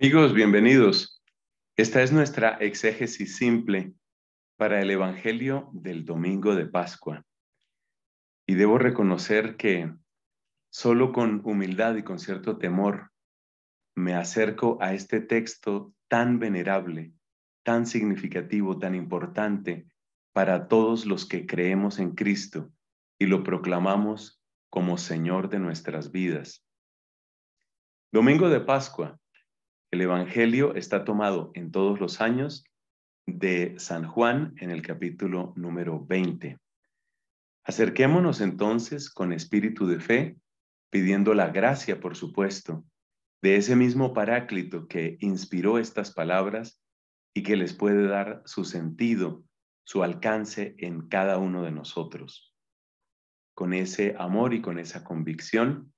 Amigos, bienvenidos. Esta es nuestra exégesis simple para el Evangelio del Domingo de Pascua. Y debo reconocer que solo con humildad y con cierto temor me acerco a este texto tan venerable, tan significativo, tan importante para todos los que creemos en Cristo y lo proclamamos como Señor de nuestras vidas. Domingo de Pascua el Evangelio está tomado en todos los años de San Juan en el capítulo número 20. Acerquémonos entonces con espíritu de fe, pidiendo la gracia, por supuesto, de ese mismo Paráclito que inspiró estas palabras y que les puede dar su sentido, su alcance en cada uno de nosotros. Con ese amor y con esa convicción,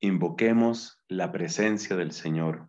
invoquemos la presencia del Señor.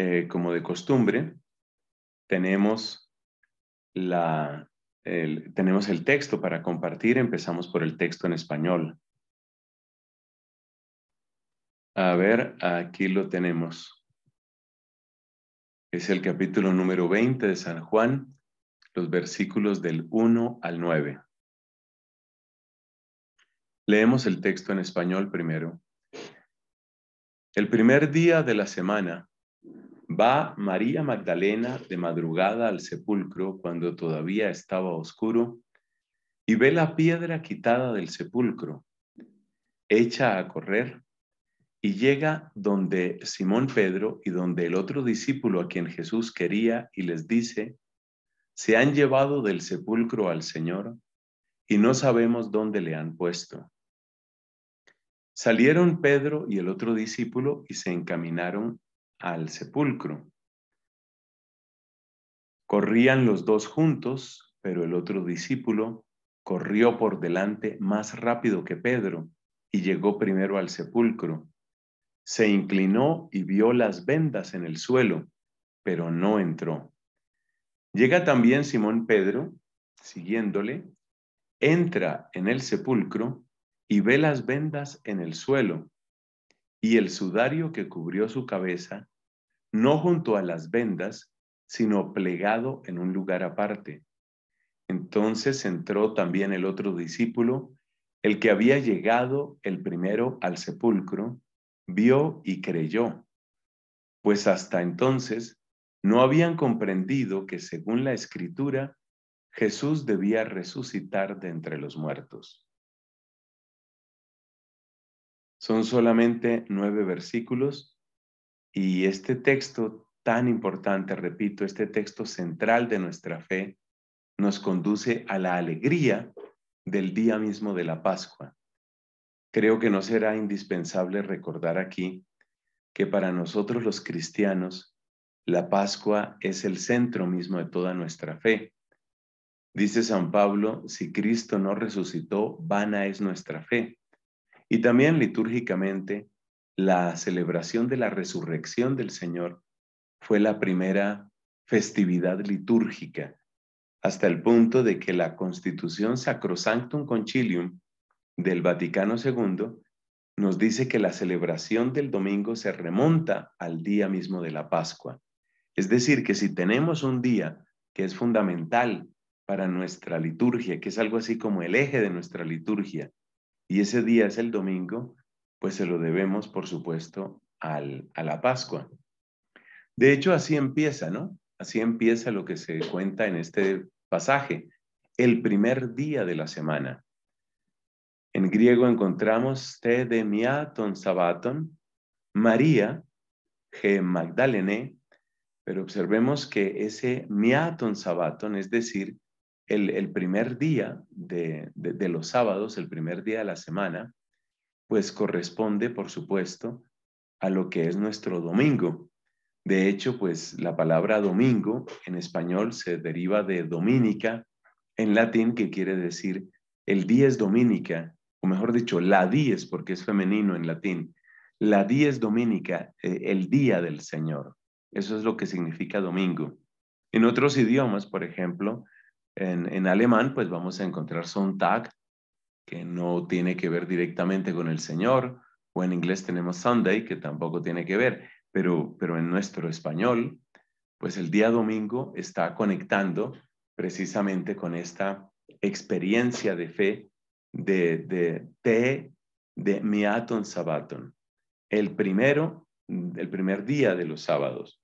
eh, como de costumbre, tenemos, el, tenemos el texto para compartir. Empezamos por el texto en español. A ver, aquí lo tenemos. Es el capítulo número 20 de San Juan, los versículos del 1 al 9. Leemos el texto en español primero. El primer día de la semana, Va María Magdalena de madrugada al sepulcro cuando todavía estaba oscuro y ve la piedra quitada del sepulcro, echa a correr y llega donde Simón Pedro y donde el otro discípulo a quien Jesús quería y les dice, se han llevado del sepulcro al Señor y no sabemos dónde le han puesto. Salieron Pedro y el otro discípulo y se encaminaron al sepulcro. Corrían los dos juntos, pero el otro discípulo corrió por delante más rápido que Pedro y llegó primero al sepulcro. Se inclinó y vio las vendas en el suelo, pero no entró. Llega también Simón Pedro, siguiéndole, entra en el sepulcro y ve las vendas en el suelo y el sudario que cubrió su cabeza, no junto a las vendas, sino plegado en un lugar aparte. Entonces entró también el otro discípulo, el que había llegado el primero al sepulcro, vio y creyó, pues hasta entonces no habían comprendido que según la escritura, Jesús debía resucitar de entre los muertos. Son solamente nueve versículos y este texto tan importante, repito, este texto central de nuestra fe, nos conduce a la alegría del día mismo de la Pascua. Creo que no será indispensable recordar aquí que para nosotros los cristianos, la Pascua es el centro mismo de toda nuestra fe. Dice San Pablo, si Cristo no resucitó, vana es nuestra fe. Y también litúrgicamente, la celebración de la resurrección del Señor fue la primera festividad litúrgica, hasta el punto de que la Constitución Sacrosanctum Concilium del Vaticano II nos dice que la celebración del domingo se remonta al día mismo de la Pascua. Es decir, que si tenemos un día que es fundamental para nuestra liturgia, que es algo así como el eje de nuestra liturgia, y ese día es el domingo, pues se lo debemos, por supuesto, al, a la Pascua. De hecho, así empieza, ¿no? Así empieza lo que se cuenta en este pasaje, el primer día de la semana. En griego encontramos te de miaton sabaton, María, g Magdalene, pero observemos que ese miaton sabaton, es decir, el, primer día de, los sábados, el primer día de la semana, pues corresponde, por supuesto, a lo que es nuestro domingo. De hecho, pues la palabra domingo en español se deriva de dominica en latín, que quiere decir el día es dominica, o mejor dicho, la es, porque es femenino en latín. La es dominica, eh, el día del Señor. Eso es lo que significa domingo. En otros idiomas, por ejemplo, en, alemán, pues vamos a encontrar tag, que no tiene que ver directamente con el Señor, o en inglés tenemos Sunday, que tampoco tiene que ver, pero, pero en nuestro español, pues el día domingo está conectando precisamente con esta experiencia de fe de, de te de miaton sabaton, el primero, el primer día de los sábados.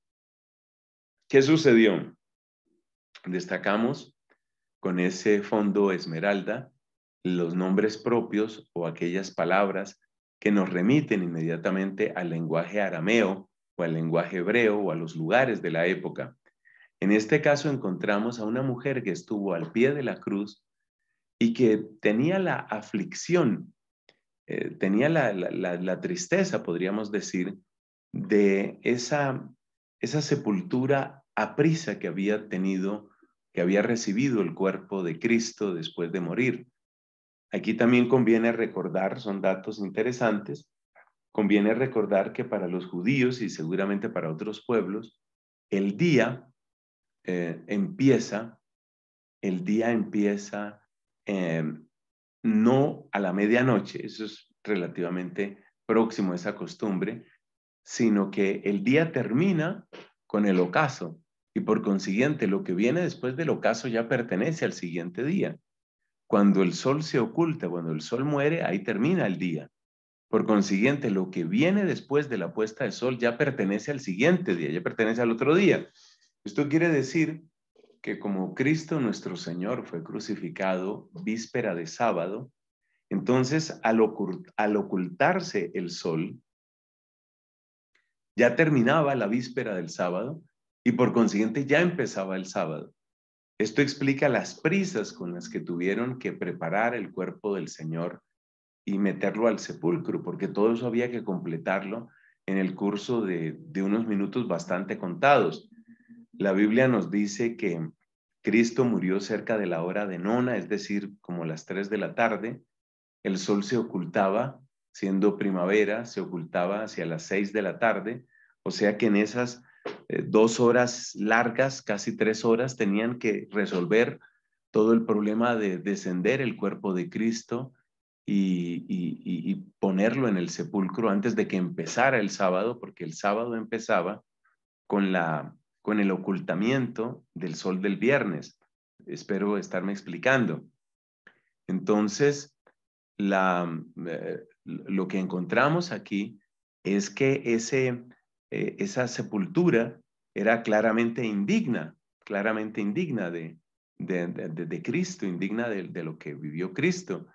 ¿Qué sucedió? Destacamos con ese fondo esmeralda los nombres propios o aquellas palabras que nos remiten inmediatamente al lenguaje arameo o al lenguaje hebreo o a los lugares de la época. En este caso encontramos a una mujer que estuvo al pie de la cruz y que tenía la aflicción, eh, tenía la, tristeza, podríamos decir, de esa, esa sepultura aprisa que había tenido que había recibido el cuerpo de Cristo después de morir. Aquí también conviene recordar, son datos interesantes, conviene recordar que para los judíos y seguramente para otros pueblos, el día eh, empieza, el día empieza em, no a la medianoche, eso es relativamente próximo a esa costumbre, sino que el día termina con el ocaso. Y por consiguiente, lo que viene después del ocaso ya pertenece al siguiente día. Cuando el sol se oculta, cuando el sol muere, ahí termina el día. Por consiguiente, lo que viene después de la puesta de sol ya pertenece al siguiente día, ya pertenece al otro día. Esto quiere decir que como Cristo nuestro Señor fue crucificado víspera de sábado, entonces al, al ocultarse el sol, ya terminaba la víspera del sábado, y por consiguiente ya empezaba el sábado. Esto explica las prisas con las que tuvieron que preparar el cuerpo del Señor y meterlo al sepulcro, porque todo eso había que completarlo en el curso de, unos minutos bastante contados. La Biblia nos dice que Cristo murió cerca de la hora de nona, es decir, como las tres de la tarde. El sol se ocultaba, siendo primavera, se ocultaba hacia las seis de la tarde, o sea que en esas eh, dos horas largas, casi tres horas, tenían que resolver todo el problema de descender el cuerpo de Cristo y, ponerlo en el sepulcro antes de que empezara el sábado, porque el sábado empezaba con, la, con el ocultamiento del sol del viernes. Espero estarme explicando. Entonces, la, eh, lo que encontramos aquí es que ese, eh, esa sepultura era claramente indigna, claramente indigna de, de, de, Cristo, indigna de, lo que vivió Cristo,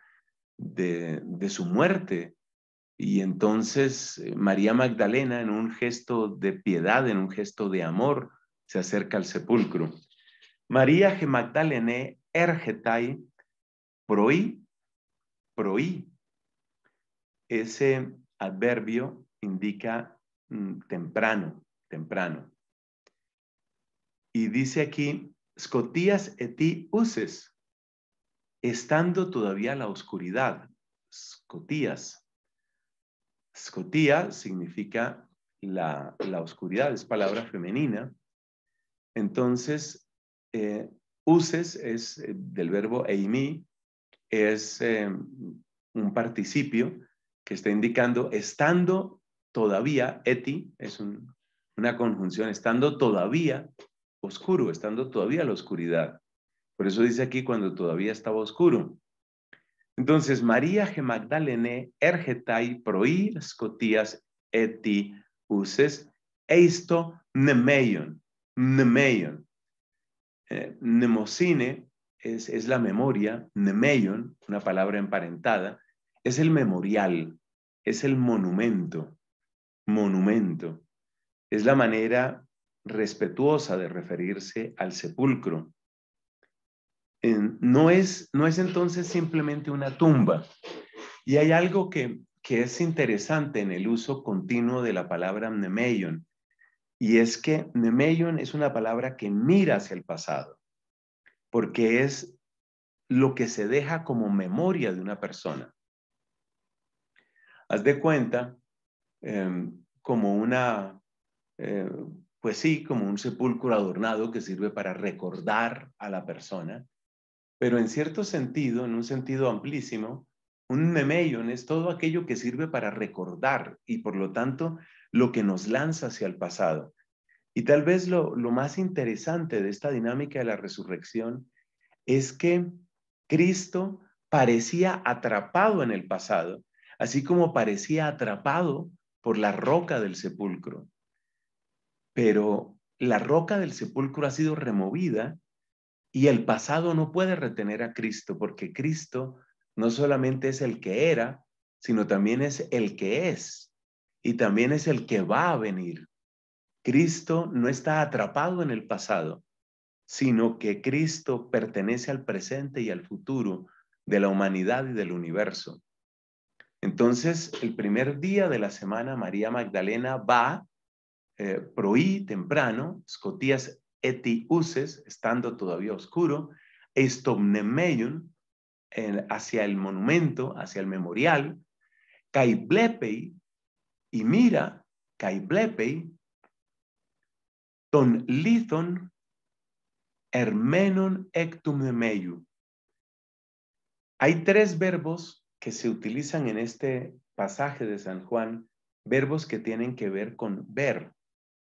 de, su muerte. Y entonces eh, María Magdalena, en un gesto de piedad, en un gesto de amor, se acerca al sepulcro. María Magdalene ergetai proi, proi. Ese adverbio indica Mm, temprano, temprano. Y dice aquí, scotías eti uses, estando todavía la oscuridad. Scotías. Scotía significa la, oscuridad, es palabra femenina. Entonces, eh, uses es eh, del verbo eimi, es eh, un participio que está indicando estando todavía, eti, es una conjunción, estando todavía oscuro, estando todavía la oscuridad. Por eso dice aquí cuando todavía estaba oscuro. Entonces, María G. Magdalene, ergetai proí, Scotias eti uses eisto nemeion, nemeion. Eh, nemosine es, es, la memoria, nemeion, una palabra emparentada, es el memorial, es el monumento monumento. Es la manera respetuosa de referirse al sepulcro. No es, no es entonces simplemente una tumba. Y hay algo que, que es interesante en el uso continuo de la palabra mnemeion, y es que mnemeion es una palabra que mira hacia el pasado, porque es lo que se deja como memoria de una persona. Haz de cuenta Em, como una, eh, pues sí, como un sepulcro adornado que sirve para recordar a la persona, pero en cierto sentido, en un sentido amplísimo, un memeion es todo aquello que sirve para recordar y por lo tanto lo que nos lanza hacia el pasado. Y tal vez lo, lo más interesante de esta dinámica de la resurrección es que Cristo parecía atrapado en el pasado, así como parecía atrapado por la roca del sepulcro. Pero la roca del sepulcro ha sido removida y el pasado no puede retener a Cristo porque Cristo no solamente es el que era, sino también es el que es y también es el que va a venir. Cristo no está atrapado en el pasado, sino que Cristo pertenece al presente y al futuro de la humanidad y del universo. Entonces, el primer día de la semana, María Magdalena va, eh, proí temprano, escotías etiuses, estando todavía oscuro, estomnemeyun, hacia el monumento, hacia el memorial, caiblepei, y mira, caiblepei, ton lithon hermenon meyu. Hay tres verbos que se utilizan en este pasaje de San Juan, verbos que tienen que ver con ver.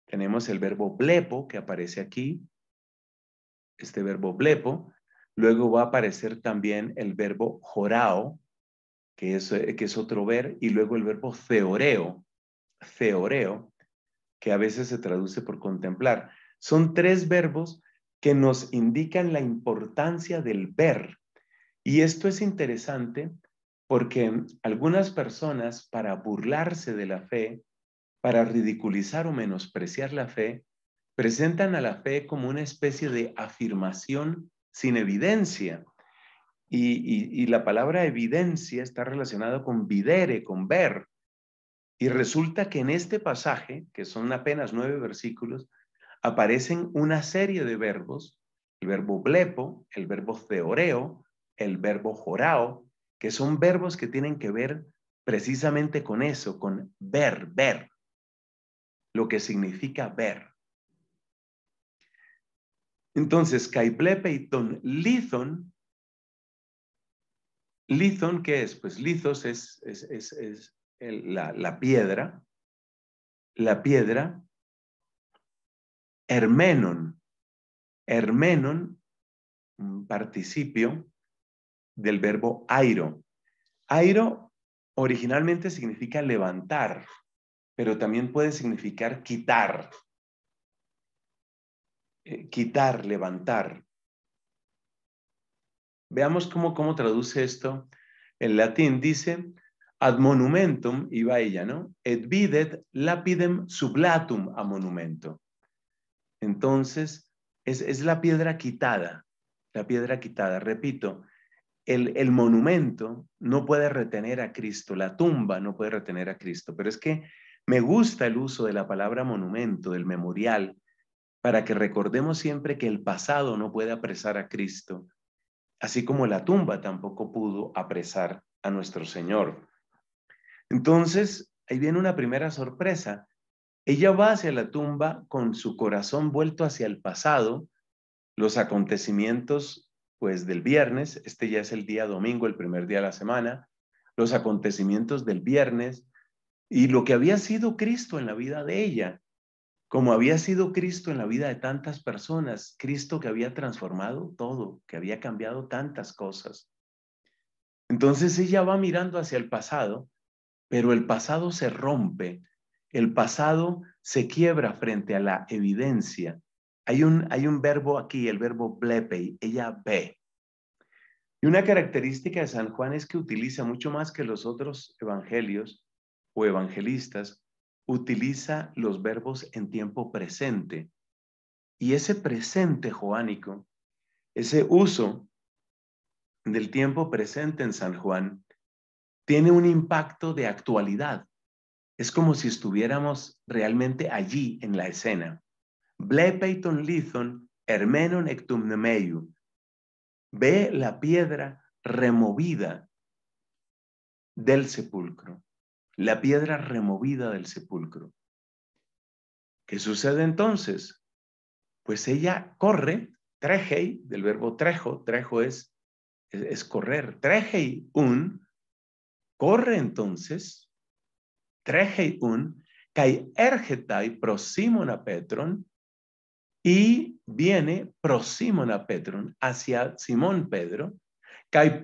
Tenemos el verbo blepo que aparece aquí, este verbo blepo. Luego va a aparecer también el verbo jorao, que es, que es otro ver, y luego el verbo theoreo, theoreo, que a veces se traduce por contemplar. Son tres verbos que nos indican la importancia del ver. Y esto es interesante porque algunas personas para burlarse de la fe, para ridiculizar o menospreciar la fe, presentan a la fe como una especie de afirmación sin evidencia. Y, la palabra evidencia está relacionada con videre, con ver. Y resulta que en este pasaje, que son apenas nueve versículos, aparecen una serie de verbos, el verbo blepo, el verbo theoreo, el verbo jorao, que son verbos que tienen que ver precisamente con eso, con ver, ver, lo que significa ver. Entonces, caiplepeiton, y Lithon, Lithon, ¿qué es? Pues lithos es, la, la piedra, la piedra, Hermenon, Hermenon, participio, del verbo airo. Airo originalmente significa levantar, pero también puede significar quitar. Eh, quitar, levantar. Veamos cómo, traduce esto. En latín dice, ad monumentum, iba ella, ¿no? Et videt lapidem sublatum a monumento. Entonces, es, es la piedra quitada, la piedra quitada. Repito, el, monumento no puede retener a Cristo, la tumba no puede retener a Cristo, pero es que me gusta el uso de la palabra monumento, del memorial, para que recordemos siempre que el pasado no puede apresar a Cristo, así como la tumba tampoco pudo apresar a nuestro Señor. Entonces, ahí viene una primera sorpresa. Ella va hacia la tumba con su corazón vuelto hacia el pasado, los acontecimientos pues del viernes, este ya es el día domingo, el primer día de la semana, los acontecimientos del viernes y lo que había sido Cristo en la vida de ella, como había sido Cristo en la vida de tantas personas, Cristo que había transformado todo, que había cambiado tantas cosas. Entonces ella va mirando hacia el pasado, pero el pasado se rompe, el pasado se quiebra frente a la evidencia hay un, verbo aquí, el verbo blepe, ella ve. Y una característica de San Juan es que utiliza mucho más que los otros evangelios o evangelistas, utiliza los verbos en tiempo presente. Y ese presente joánico, ese uso del tiempo presente en San Juan, tiene un impacto de actualidad. Es como si estuviéramos realmente allí en la escena. Blepeiton lithon, hermenon ectumnemeiu. Ve la piedra removida del sepulcro. La piedra removida del sepulcro. ¿Qué sucede entonces? Pues ella corre, trejei, del verbo trejo, trejo es, es, correr, trejei un, corre entonces, trejei un, cae ergetai prosimona petron, y viene a Petron hacia Simón Pedro, cae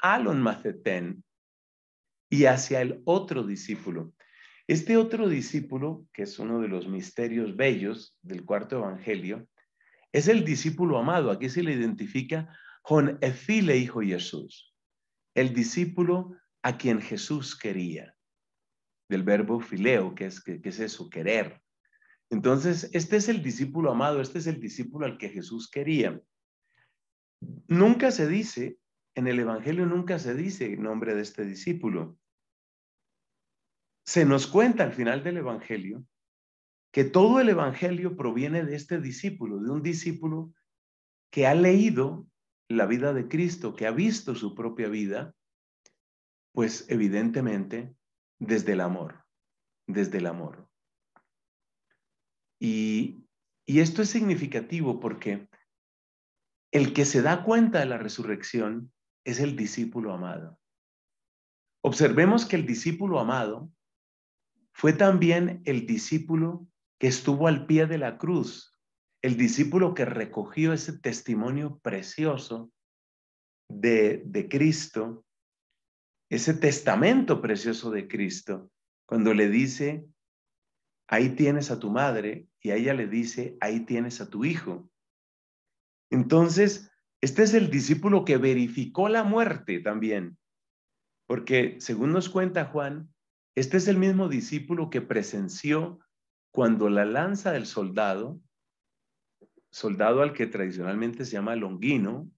alon macetén y hacia el otro discípulo. Este otro discípulo, que es uno de los misterios bellos del cuarto evangelio, es el discípulo amado. Aquí se le identifica con Efile, hijo Jesús, el discípulo a quien Jesús quería, del verbo fileo, que es, que, que es eso, querer. Entonces, este es el discípulo amado, este es el discípulo al que Jesús quería. Nunca se dice, en el Evangelio nunca se dice el nombre de este discípulo. Se nos cuenta al final del Evangelio que todo el Evangelio proviene de este discípulo, de un discípulo que ha leído la vida de Cristo, que ha visto su propia vida, pues evidentemente desde el amor, desde el amor. Y, esto es significativo porque el que se da cuenta de la resurrección es el discípulo amado. Observemos que el discípulo amado fue también el discípulo que estuvo al pie de la cruz, el discípulo que recogió ese testimonio precioso de, de Cristo, ese testamento precioso de Cristo, cuando le dice, ahí tienes a tu madre, y a ella le dice, ahí tienes a tu hijo. Entonces, este es el discípulo que verificó la muerte también, porque según nos cuenta Juan, este es el mismo discípulo que presenció cuando la lanza del soldado, soldado al que tradicionalmente se llama longuino,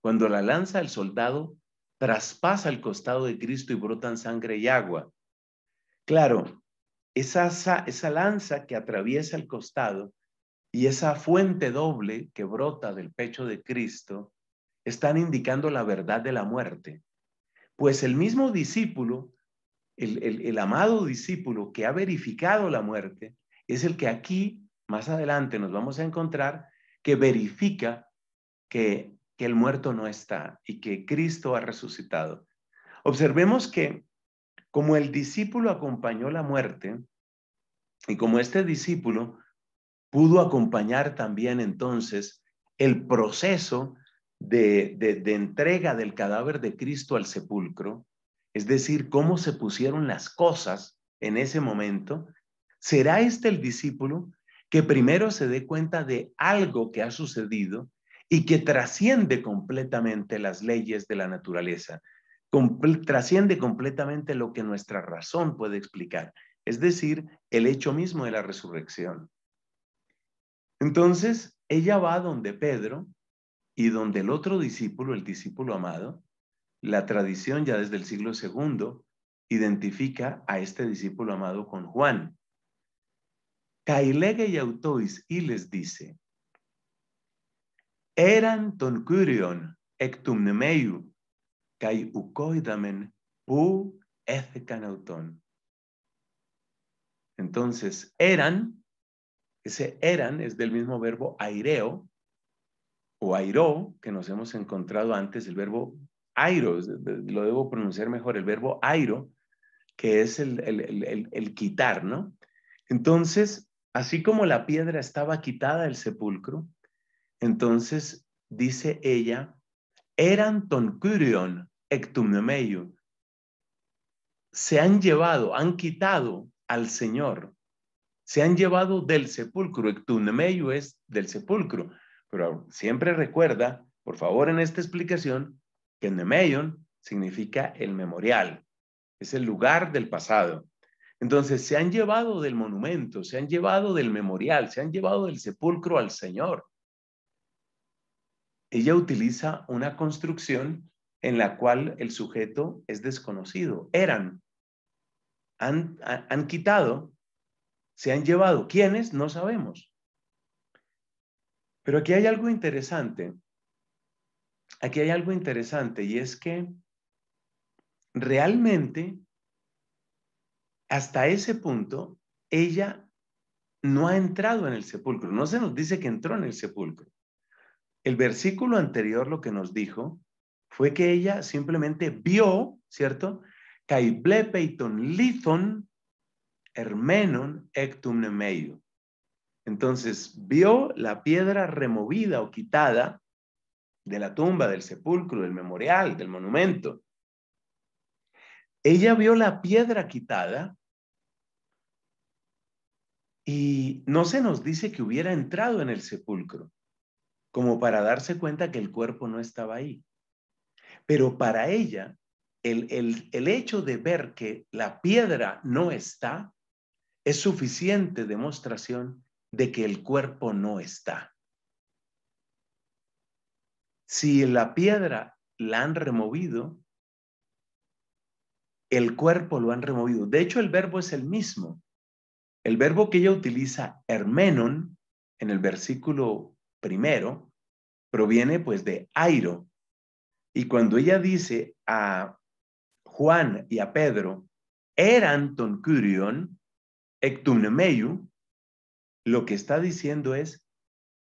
cuando la lanza del soldado traspasa el costado de Cristo y brotan sangre y agua. Claro, esa, esa lanza que atraviesa el costado y esa fuente doble que brota del pecho de Cristo están indicando la verdad de la muerte. Pues el mismo discípulo, el, amado discípulo que ha verificado la muerte, es el que aquí, más adelante, nos vamos a encontrar, que verifica que, que el muerto no está y que Cristo ha resucitado. Observemos que como el discípulo acompañó la muerte y como este discípulo pudo acompañar también entonces el proceso de, de entrega del cadáver de Cristo al sepulcro, es decir, cómo se pusieron las cosas en ese momento, será este el discípulo que primero se dé cuenta de algo que ha sucedido y que trasciende completamente las leyes de la naturaleza, trasciende completamente lo que nuestra razón puede explicar, es decir, el hecho mismo de la resurrección. Entonces, ella va donde Pedro y donde el otro discípulo, el discípulo amado, la tradición ya desde el siglo II identifica a este discípulo amado con Juan. Cailege y autois y les dice, eran ton curion ectum pu Entonces, eran, ese eran es del mismo verbo aireo o airo, que nos hemos encontrado antes, el verbo airo, lo debo pronunciar mejor, el verbo airo, que es el, el quitar, ¿no? Entonces, así como la piedra estaba quitada del sepulcro, entonces dice ella, eran toncurion, ectumnemeio, se han llevado, han quitado al Señor, se han llevado del sepulcro, ectumnemeio es del sepulcro, pero siempre recuerda, por favor, en esta explicación, que Nemeyon significa el memorial, es el lugar del pasado. Entonces, se han llevado del monumento, se han llevado del memorial, se han llevado del sepulcro al Señor. Ella utiliza una construcción en la cual el sujeto es desconocido. Eran. Han, quitado, se han llevado. ¿Quiénes? No sabemos. Pero aquí hay algo interesante. Aquí hay algo interesante y es que realmente hasta ese punto ella no ha entrado en el sepulcro. No se nos dice que entró en el sepulcro. El versículo anterior lo que nos dijo fue que ella simplemente vio, ¿cierto? lithon hermenon ectum nemeio. Entonces vio la piedra removida o quitada de la tumba, del sepulcro, del memorial, del monumento. Ella vio la piedra quitada y no se nos dice que hubiera entrado en el sepulcro, como para darse cuenta que el cuerpo no estaba ahí. Pero para ella, el, hecho de ver que la piedra no está es suficiente demostración de que el cuerpo no está. Si la piedra la han removido, el cuerpo lo han removido. De hecho, el verbo es el mismo. El verbo que ella utiliza, hermenon, en el versículo primero, proviene pues de airo, y cuando ella dice a Juan y a Pedro, eran ton curion, lo que está diciendo es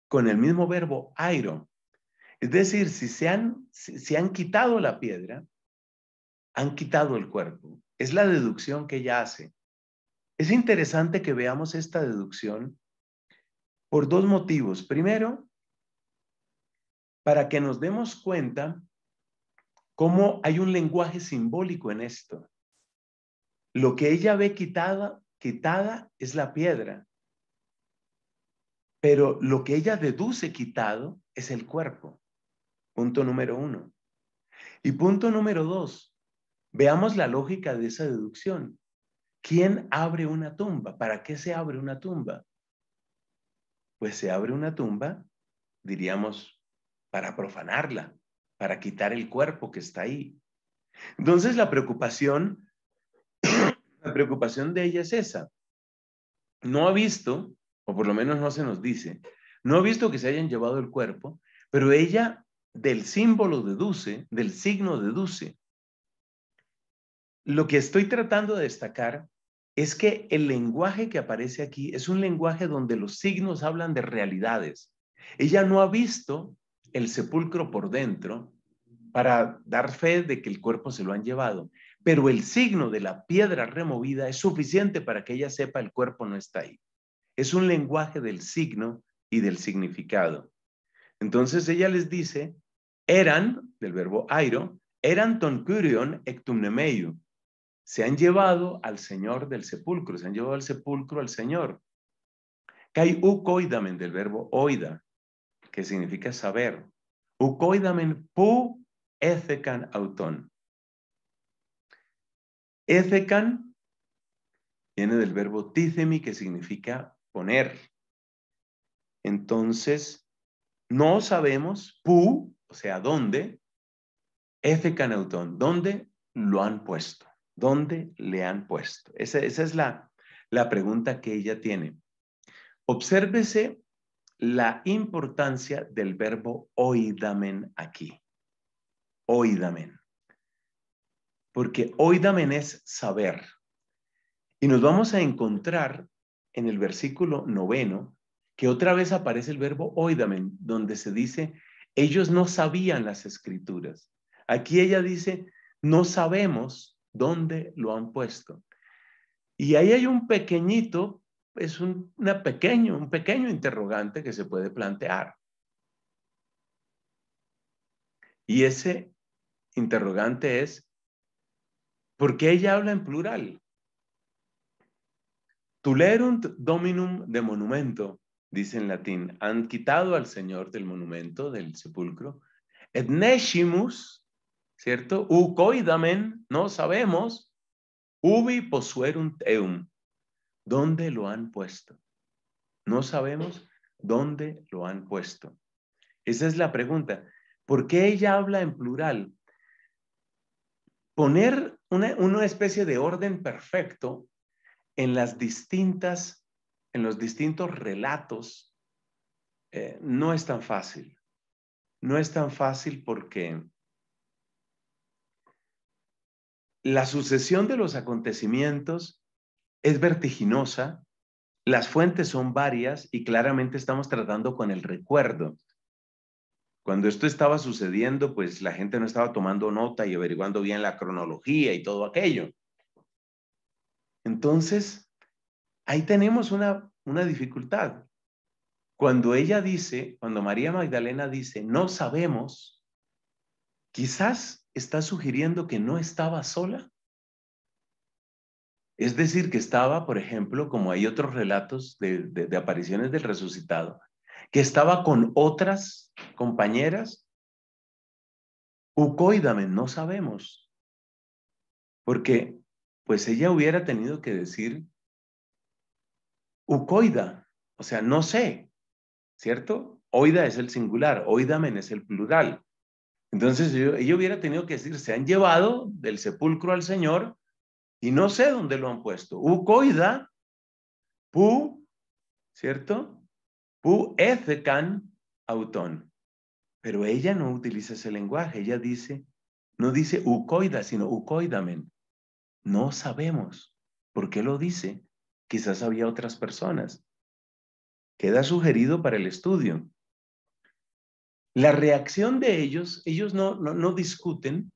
con el mismo verbo airo. Es decir, si se han, han quitado la piedra, han quitado el cuerpo. Es la deducción que ella hace. Es interesante que veamos esta deducción por dos motivos. Primero, para que nos demos cuenta cómo hay un lenguaje simbólico en esto. Lo que ella ve quitada, quitada es la piedra, pero lo que ella deduce quitado es el cuerpo. Punto número uno. Y punto número dos, veamos la lógica de esa deducción. ¿Quién abre una tumba? ¿Para qué se abre una tumba? Pues se abre una tumba, diríamos, para profanarla, para quitar el cuerpo que está ahí. Entonces la preocupación, la preocupación de ella es esa. No ha visto, o por lo menos no se nos dice, no ha visto que se hayan llevado el cuerpo, pero ella del símbolo deduce, del signo deduce. Lo que estoy tratando de destacar es que el lenguaje que aparece aquí es un lenguaje donde los signos hablan de realidades. Ella no ha visto el sepulcro por dentro para dar fe de que el cuerpo se lo han llevado. Pero el signo de la piedra removida es suficiente para que ella sepa el cuerpo no está ahí. Es un lenguaje del signo y del significado. Entonces ella les dice, eran, del verbo airo, eran toncurion ectumnemeyu Se han llevado al Señor del sepulcro, se han llevado al sepulcro al Señor. Kai ucoidamen, del verbo oida, que significa saber. Ukoidamen pu ezekan auton. Ezekan. viene del verbo tizemi, que significa poner. Entonces, no sabemos pu, o sea, dónde, Ezekan auton, dónde lo han puesto, dónde le han puesto. Esa, es la pregunta que ella tiene. Obsérvese la importancia del verbo oidamen aquí. Oidamen. Porque oidamen es saber. Y nos vamos a encontrar en el versículo noveno que otra vez aparece el verbo oidamen, donde se dice, ellos no sabían las escrituras. Aquí ella dice, no sabemos dónde lo han puesto. Y ahí hay un pequeñito es un, pequeño, un pequeño interrogante que se puede plantear. Y ese interrogante es, ¿por qué ella habla en plural? Tulerunt dominum de monumento, dice en latín, han quitado al Señor del monumento, del sepulcro. Et ¿cierto? U no sabemos, ubi posuerunt eum. ¿Dónde lo han puesto? No sabemos dónde lo han puesto. Esa es la pregunta. ¿Por qué ella habla en plural? Poner una, especie de orden perfecto en las distintas, en los distintos relatos, eh, no es tan fácil. No es tan fácil porque la sucesión de los acontecimientos es vertiginosa, las fuentes son varias y claramente estamos tratando con el recuerdo. Cuando esto estaba sucediendo, pues la gente no estaba tomando nota y averiguando bien la cronología y todo aquello. Entonces, ahí tenemos una, una dificultad. Cuando ella dice, cuando María Magdalena dice, no sabemos, quizás está sugiriendo que no estaba sola. Es decir, que estaba, por ejemplo, como hay otros relatos de, apariciones del resucitado, que estaba con otras compañeras, ucoidamen, no sabemos, porque pues ella hubiera tenido que decir ucoida, o sea, no sé, ¿cierto? Oida es el singular, oidamen es el plural. Entonces ella hubiera tenido que decir, se han llevado del sepulcro al Señor y no sé dónde lo han puesto. Ucoida, pu, ¿cierto? Pu Ezecan autón. Pero ella no utiliza ese lenguaje. Ella dice, no dice ucoida, sino ucoidamen. No sabemos por qué lo dice. Quizás había otras personas. Queda sugerido para el estudio. La reacción de ellos, ellos no discuten,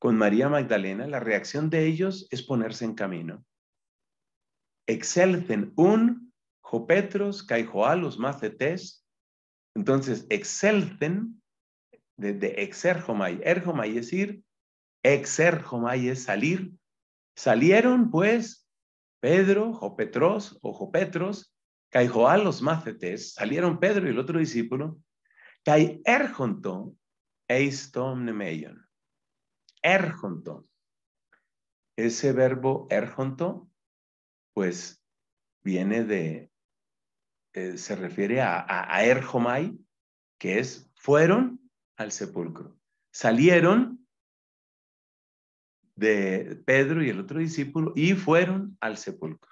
con María Magdalena, la reacción de ellos es ponerse en camino. Excelten un Jopetros, Caijoalos, Macetes. Entonces, excelten, de, de exerjomai. Erjomai es ir, exerjomai es salir. Salieron, pues, Pedro, Jopetros o Jopetros, Caijoalos, Macetes. Salieron Pedro y el otro discípulo. Kai erjonto eistom erjonto. Ese verbo erjonto, pues viene de, eh, se refiere a, erjomai, que es fueron al sepulcro. Salieron de Pedro y el otro discípulo y fueron al sepulcro.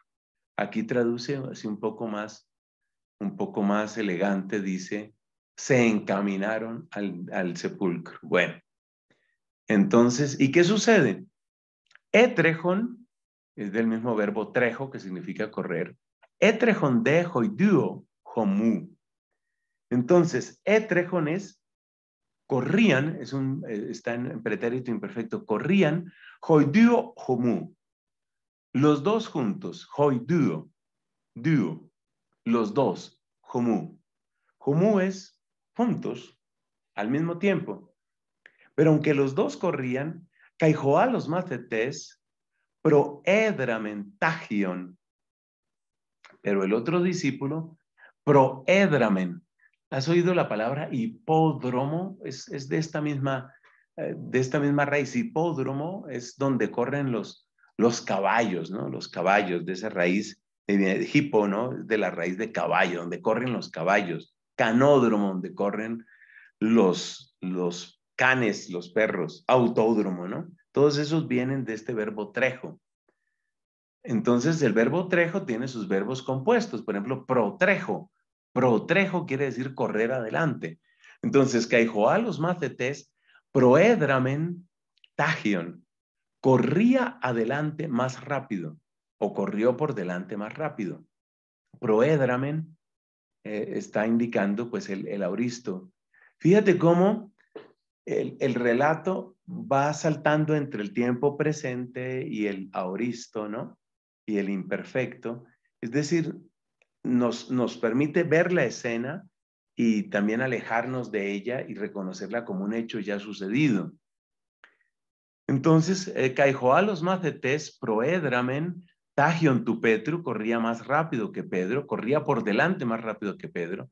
Aquí traduce así un poco más, un poco más elegante, dice, se encaminaron al, al sepulcro. Bueno, entonces, ¿y qué sucede? Etrejon es del mismo verbo trejo, que significa correr. Etrejon dejo y duo, homu. Entonces, etrejon es corrían, eh, está en pretérito imperfecto, corrían, duo homu. Los dos juntos, hoiduo, duo, los dos, homu. Homu es juntos, al mismo tiempo. Pero aunque los dos corrían, a los Proedramen, proedramentagion. Pero el otro discípulo, proedramen. ¿Has oído la palabra hipódromo? Es, es de, esta misma, eh, de esta misma raíz. Hipódromo es donde corren los, los caballos, ¿no? Los caballos de esa raíz, de hipo, ¿no? De la raíz de caballo, donde corren los caballos, canódromo, donde corren los, los canes, los perros, autódromo, ¿no? Todos esos vienen de este verbo trejo. Entonces, el verbo trejo tiene sus verbos compuestos, por ejemplo, protrejo. Protrejo quiere decir correr adelante. Entonces, caijoa los macetes proedramen tagion. Corría adelante más rápido o corrió por delante más rápido. Proedramen eh, está indicando pues el, el auristo. Fíjate cómo el, relato va saltando entre el tiempo presente y el auristo ¿no? Y el imperfecto. Es decir, nos, nos permite ver la escena y también alejarnos de ella y reconocerla como un hecho ya sucedido. Entonces, eh, Caijoa los macetes proedramen, tagion tu Petru, corría más rápido que Pedro, corría por delante más rápido que Pedro,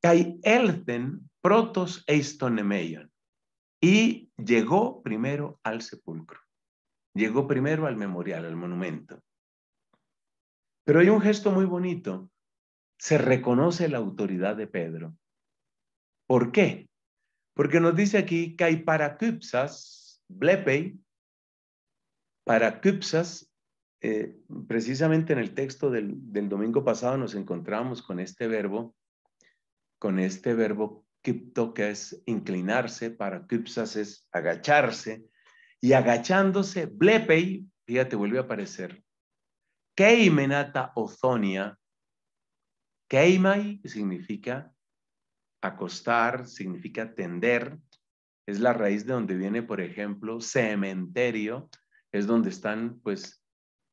cai elten protos eistonemeion y llegó primero al sepulcro, llegó primero al memorial, al monumento. Pero hay un gesto muy bonito, se reconoce la autoridad de Pedro. ¿Por qué? Porque nos dice aquí, que Blepei, Paracupsas, eh, precisamente en el texto del, del domingo pasado nos encontramos con este verbo, con este verbo que es inclinarse, para Kipsas es agacharse, y agachándose, Blepei, fíjate, vuelve a aparecer. Keimenata ozonia. Keimai significa acostar, significa tender. Es la raíz de donde viene, por ejemplo, cementerio, es donde están, pues,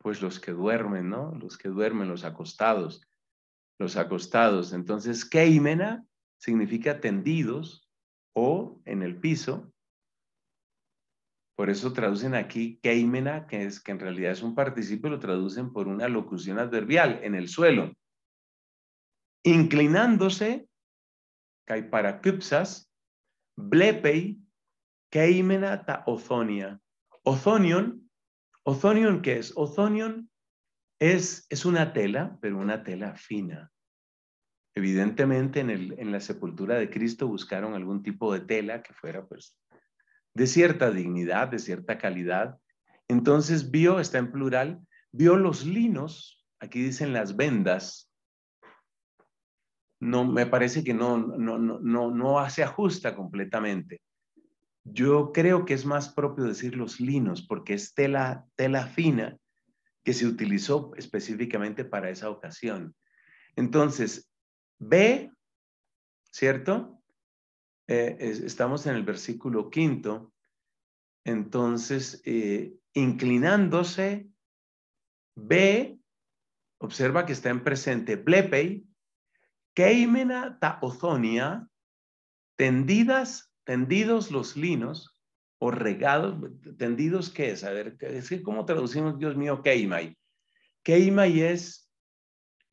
pues los que duermen, ¿no? Los que duermen, los acostados, los acostados. Entonces, keimena significa tendidos o en el piso. Por eso traducen aquí keimena, que, es, que en realidad es un participio, lo traducen por una locución adverbial, en el suelo. Inclinándose, kypsas blepei, keimena ta ozonia. Ozonion, ozonion, ¿qué es? Ozonion es una tela, pero una tela fina, Evidentemente en, la sepultura de Cristo buscaron algún tipo de tela que fuera pues de cierta dignidad, de cierta calidad. Entonces vio, está en plural, vio los linos, aquí dicen las vendas. No, me parece que no, no, no, se ajusta completamente. Yo creo que es más propio decir los linos, porque es tela, tela fina que se utilizó específicamente para esa ocasión. Entonces, B, ¿cierto? Eh, estamos en el versículo quinto. Entonces, eh, inclinándose, ve, observa que está en presente, plepei, keimena ta tendidas, tendidos los linos, o regados, tendidos, ¿qué es? A ver, es que ¿cómo traducimos, Dios mío, keimai? Keimai es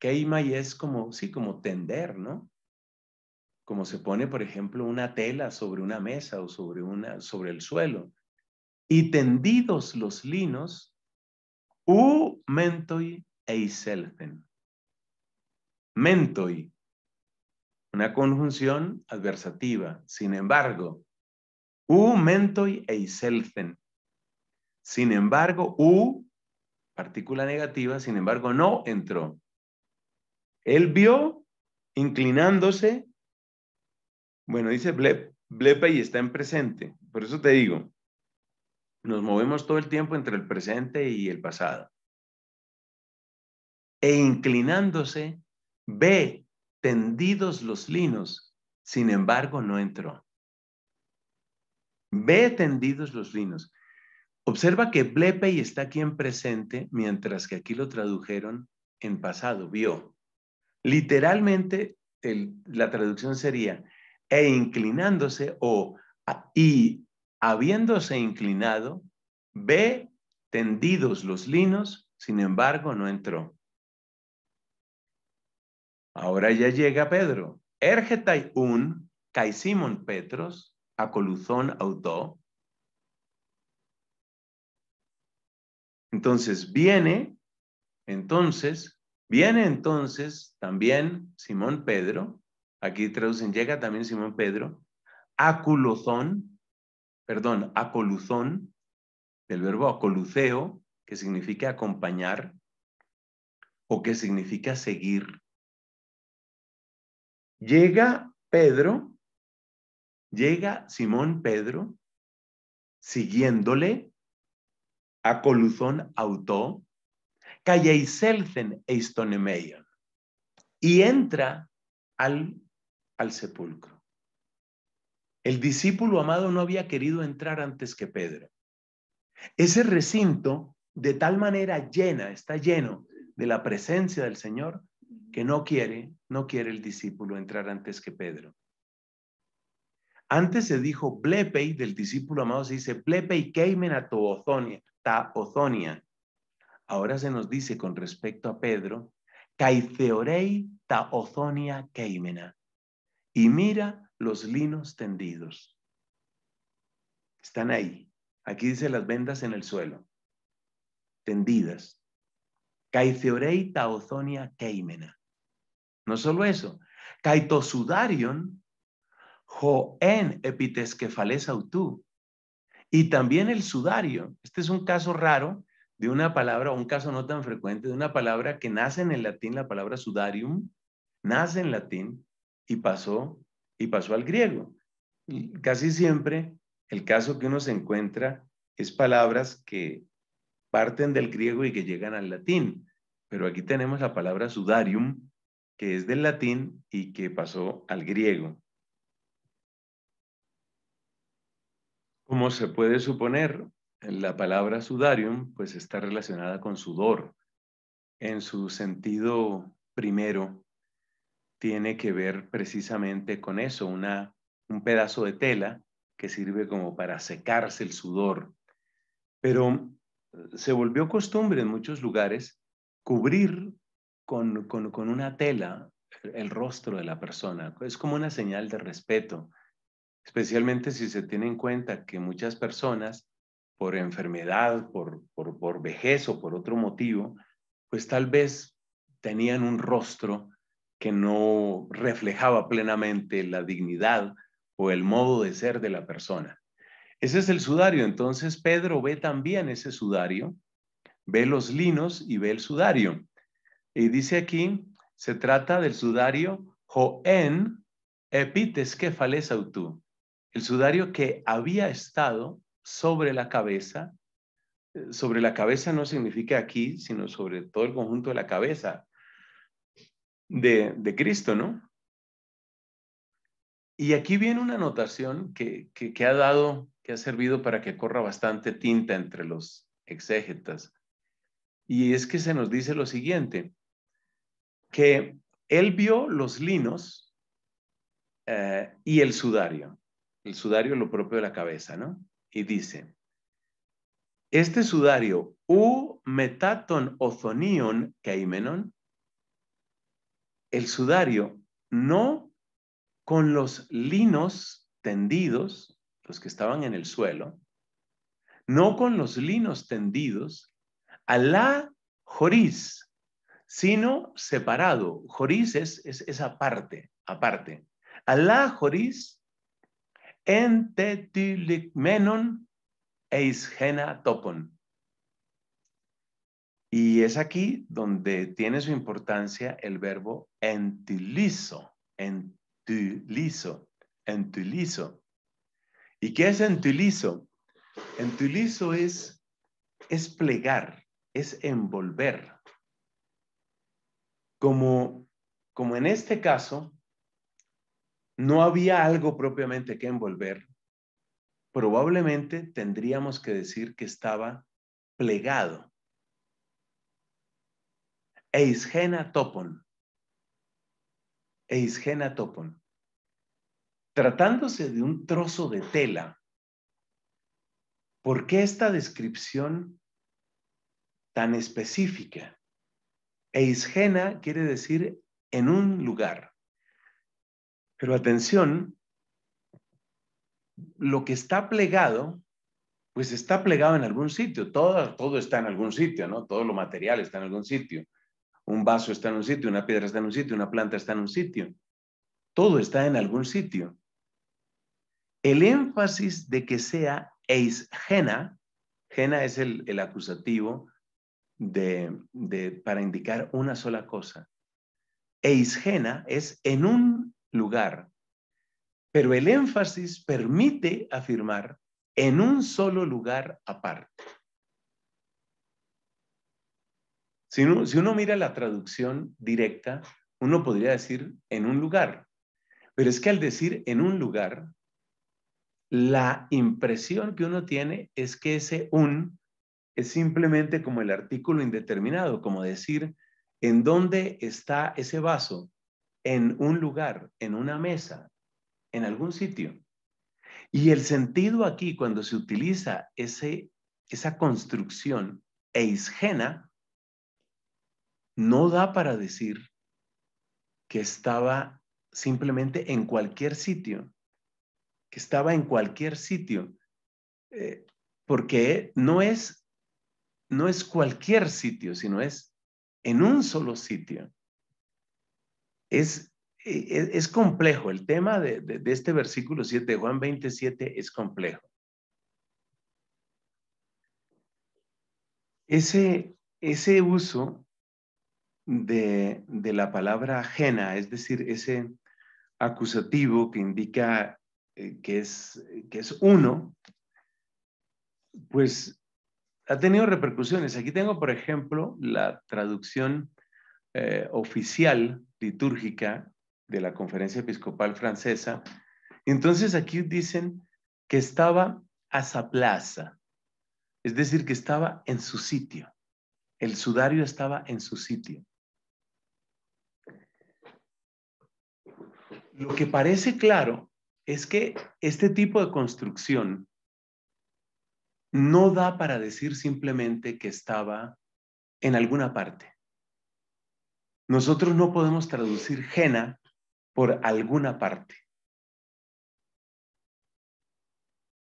Keimai es como, sí, como tender, ¿no? Como se pone, por ejemplo, una tela sobre una mesa o sobre, una, sobre el suelo. Y tendidos los linos, u mentoi eiselfen. Mentoi, una conjunción adversativa. Sin embargo, u mentoi eiselfen. Sin embargo, u, partícula negativa, sin embargo, no entró. Él vio inclinándose, bueno, dice blep, y está en presente. Por eso te digo, nos movemos todo el tiempo entre el presente y el pasado. E inclinándose, ve tendidos los linos, sin embargo no entró. Ve tendidos los linos. Observa que Blepey está aquí en presente, mientras que aquí lo tradujeron en pasado, vio. Literalmente, la traducción sería, e inclinándose o y habiéndose inclinado, ve tendidos los linos, sin embargo no entró. Ahora ya llega Pedro. Ergetai un, caesimon Petros, a coluzón autó. Entonces viene, entonces, Viene entonces también Simón Pedro, aquí traducen, llega también Simón Pedro, aculozón perdón, acoluzón, del verbo acoluceo, que significa acompañar o que significa seguir. Llega Pedro, llega Simón Pedro, siguiéndole acoluzón, Autó, Calleiselzen eistonemeion. Y entra al, al sepulcro. El discípulo amado no había querido entrar antes que Pedro. Ese recinto de tal manera llena, está lleno de la presencia del Señor que no quiere, no quiere el discípulo entrar antes que Pedro. Antes se dijo blepei del discípulo amado, se dice blepei keimen a ta ozonia, Ahora se nos dice con respecto a Pedro, Caiceorei ta keimena, y mira los linos tendidos. Están ahí. Aquí dice las vendas en el suelo, tendidas. Caiceorei taozonia keimena. No solo eso, caitosudarion jo en epitesquefales autú. Y también el sudario. Este es un caso raro de una palabra, un caso no tan frecuente, de una palabra que nace en el latín, la palabra sudarium, nace en latín y pasó, y pasó al griego. casi siempre el caso que uno se encuentra es palabras que parten del griego y que llegan al latín, pero aquí tenemos la palabra sudarium, que es del latín y que pasó al griego. Como se puede suponer, la palabra sudarium pues está relacionada con sudor. En su sentido primero, tiene que ver precisamente con eso, un pedazo de tela que sirve como para secarse el sudor. Pero se volvió costumbre en muchos lugares cubrir con una tela el rostro de la persona. Es como una señal de respeto, especialmente si se tiene en cuenta que muchas personas por enfermedad, por, vejez o por otro motivo, pues tal vez tenían un rostro que no reflejaba plenamente la dignidad o el modo de ser de la persona. Ese es el sudario. Entonces Pedro ve también ese sudario, ve los linos y ve el sudario. Y dice aquí, se trata del sudario Joen epites kefales el sudario que había estado sobre la cabeza. Eh, sobre la cabeza no significa aquí, sino sobre todo el conjunto de la cabeza de, Cristo, ¿no? Y aquí viene una anotación que, ha dado, que ha servido para que corra bastante tinta entre los exégetas. Y es que se nos dice lo siguiente, que él vio los linos eh, y el sudario. El sudario lo propio de la cabeza, ¿no? y dice, este sudario, u metaton ozonion caimenon, el sudario no con los linos tendidos, los que estaban en el suelo, no con los linos tendidos, a la sino separado. Joris es, aparte, esa parte, aparte. A la Entetilikmenon gena topon. Y es aquí donde tiene su importancia el verbo entilizo, entulizo entulizo ¿Y qué es entulizo entulizo es, es plegar, es envolver. como en este caso, no había algo propiamente que envolver, probablemente tendríamos que decir que estaba plegado. Eisgena topon. Eisgena topon. Tratándose de un trozo de tela, ¿por qué esta descripción tan específica? Eisgena quiere decir en un lugar. Pero atención, lo que está plegado, pues está plegado en algún sitio. Todo, todo está en algún sitio, ¿no? Todo lo material está en algún sitio. Un vaso está en un sitio, una piedra está en un sitio, una planta está en un sitio. Todo está en algún sitio. El énfasis de que sea eisgena, gena es el, acusativo de, para indicar una sola cosa. Eisgena es en un lugar. Pero el énfasis permite afirmar en un solo lugar aparte. Si uno, mira la traducción directa, uno podría decir en un lugar. Pero es que al decir en un lugar, la impresión que uno tiene es que ese un es simplemente como el artículo indeterminado, como decir, ¿en dónde está ese vaso? en un lugar, en una mesa, en algún sitio. Y el sentido aquí, cuando se utiliza esa construcción eisgena, no da para decir que estaba simplemente en cualquier sitio, que estaba en cualquier sitio, eh, porque no es, no es cualquier sitio, sino es en un solo sitio. Es, e-, e-, es, complejo, el tema de, este versículo 7 de Juan 27 es complejo. Ese, ese uso de, la palabra ajena, es decir, ese acusativo que indica eh, que es, que es uno, pues ha tenido repercusiones. Aquí tengo, por ejemplo, la traducción eh, oficial litúrgica de la Conferencia Episcopal Francesa. Entonces aquí dicen que estaba a sa plaza, es decir, que estaba en su sitio. El sudario estaba en su sitio. Lo que parece claro es que este tipo de construcción no da para decir simplemente que estaba en alguna parte. Nosotros no podemos traducir jena por alguna parte.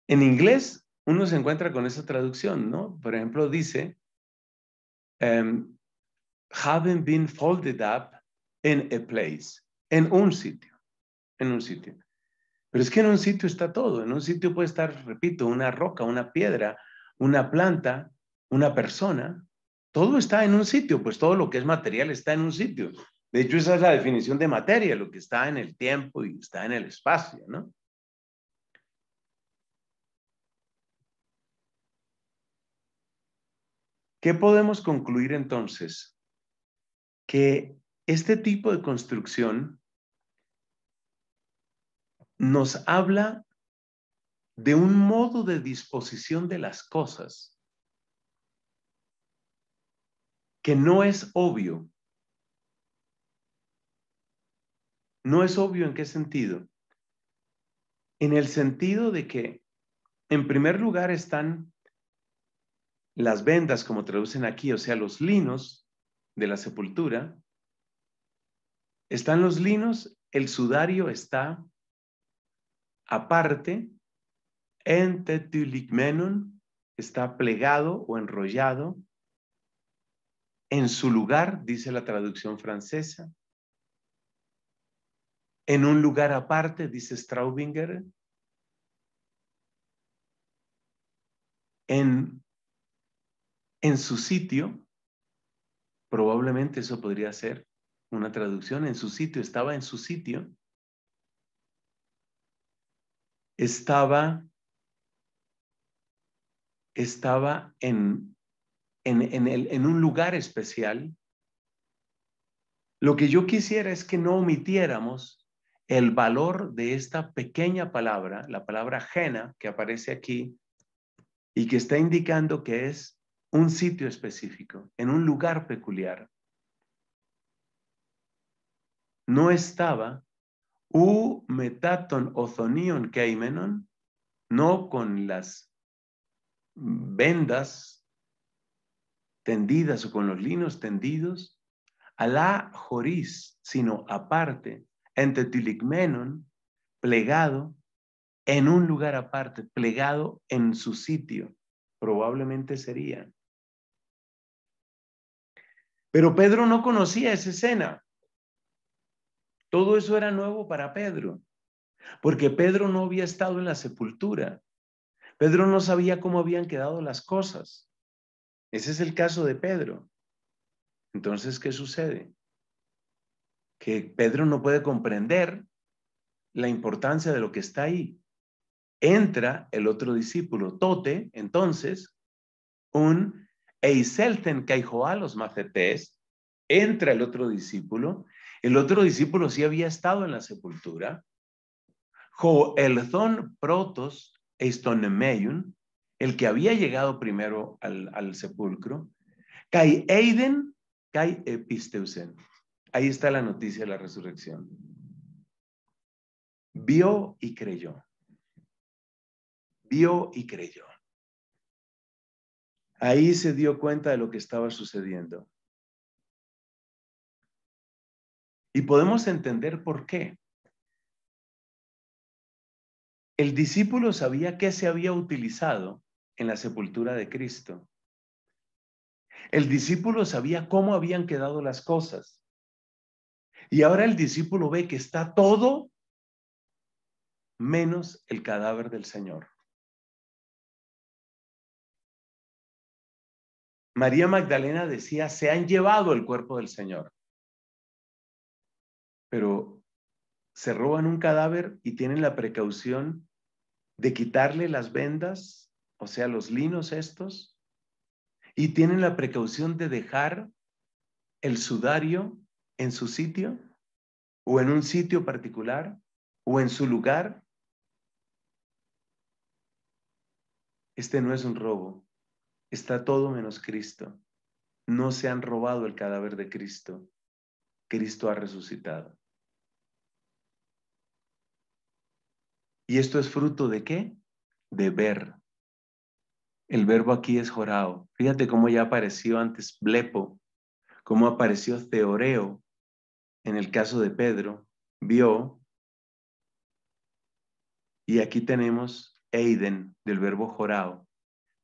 En inglés uno se encuentra con esa traducción, ¿no? Por ejemplo, dice, em, "having been folded up in a place, en un sitio, en un sitio. Pero es que en un sitio está todo, en un sitio puede estar, repito, una roca, una piedra, una planta, una persona, todo está en un sitio, pues todo lo que es material está en un sitio. De hecho, esa es la definición de materia, lo que está en el tiempo y está en el espacio, ¿no? ¿Qué podemos concluir entonces? Que este tipo de construcción nos habla de un modo de disposición de las cosas que no es obvio. No es obvio en qué sentido. En el sentido de que, en primer lugar, están las vendas, como traducen aquí, o sea, los linos de la sepultura. Están los linos, el sudario está aparte, en tetulikmenon, está plegado o enrollado, en su lugar, dice la traducción francesa, en un lugar aparte, dice Straubinger, en, en su sitio, probablemente eso podría ser una traducción, en su sitio, estaba en su sitio, estaba, estaba en en, un lugar especial, lo que yo quisiera es que no omitiéramos el valor de esta pequeña palabra, la palabra ajena que aparece aquí y que está indicando que es un sitio específico, en un lugar peculiar. No estaba u metaton ozonion keimenon, no con las vendas tendidas o con los linos tendidos, alá joris, sino aparte, entre tiligmenon, plegado, en un lugar aparte, plegado en su sitio, probablemente sería. Pero Pedro no conocía esa escena. Todo eso era nuevo para Pedro, porque Pedro no había estado en la sepultura. Pedro no sabía cómo habían quedado las cosas. Ese es el caso de Pedro. Entonces, ¿qué sucede? Que Pedro no puede comprender la importancia de lo que está ahí. Entra el otro discípulo, Tote, entonces, un Eiselten Caijoa, los macetés, entra el otro discípulo. El otro discípulo sí había estado en la sepultura. Joelzon protos eistonemeyun, el que había llegado primero al, sepulcro, Kai Eiden, Kai Episteusen. Ahí está la noticia de la resurrección. Vio y creyó. Vio y creyó. Ahí se dio cuenta de lo que estaba sucediendo. Y podemos entender por qué. El discípulo sabía que se había utilizado en la sepultura de Cristo. El discípulo sabía cómo habían quedado las cosas. Y ahora el discípulo ve que está todo menos el cadáver del Señor. María Magdalena decía, se han llevado el cuerpo del Señor. Pero se roban un cadáver y tienen la precaución de quitarle las vendas o sea, los linos estos, y tienen la precaución de dejar el sudario en su sitio o en un sitio particular o en su lugar. Este no es un robo, está todo menos Cristo. No se han robado el cadáver de Cristo. Cristo ha resucitado. ¿Y esto es fruto de qué? De ver, el verbo aquí es jorao. Fíjate cómo ya apareció antes blepo, cómo apareció teoreo en el caso de Pedro, vio, y aquí tenemos eiden del verbo jorao.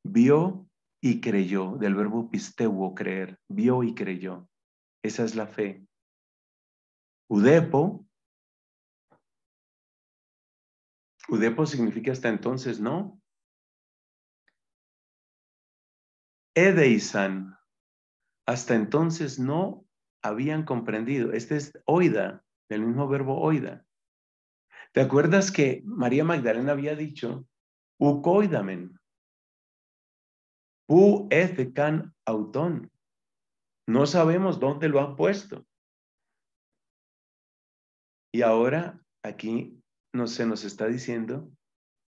Vio y creyó, del verbo pisteuo, creer. Vio y creyó. Esa es la fe. Udepo. Udepo significa hasta entonces no. Edeisan. Hasta entonces no habían comprendido. Este es oida, del mismo verbo oida. ¿Te acuerdas que María Magdalena había dicho, ucoidamen, U autón? No sabemos dónde lo han puesto. Y ahora aquí se nos está diciendo,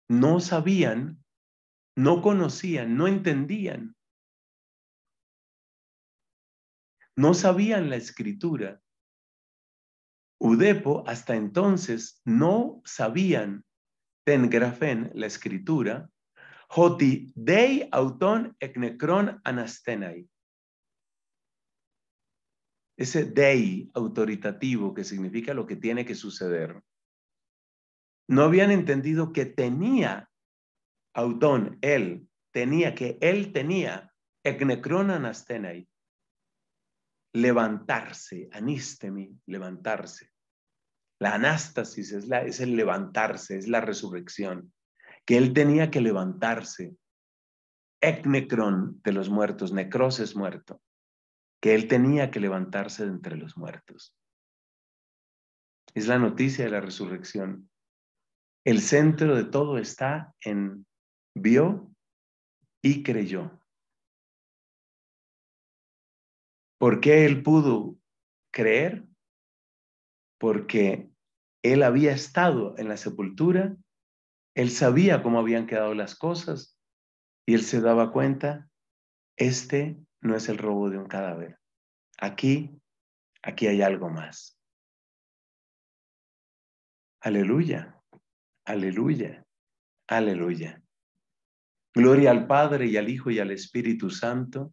no sabían, no conocían, no entendían. no sabían la escritura. Udepo hasta entonces no sabían grafen, la escritura. Joti dei auton eknekron anastenai. Ese dei autoritativo que significa lo que tiene que suceder. No habían entendido que tenía autón, él, tenía, que él tenía eknekron anastenai levantarse, anistemi, levantarse. La anástasis es, la, es el levantarse, es la resurrección, que él tenía que levantarse. necron, de los muertos, necros es muerto, que él tenía que levantarse de entre los muertos. Es la noticia de la resurrección. El centro de todo está en vio y creyó. ¿Por qué él pudo creer? Porque él había estado en la sepultura, él sabía cómo habían quedado las cosas y él se daba cuenta, este no es el robo de un cadáver. Aquí, aquí hay algo más. Aleluya, aleluya, aleluya. Gloria al Padre y al Hijo y al Espíritu Santo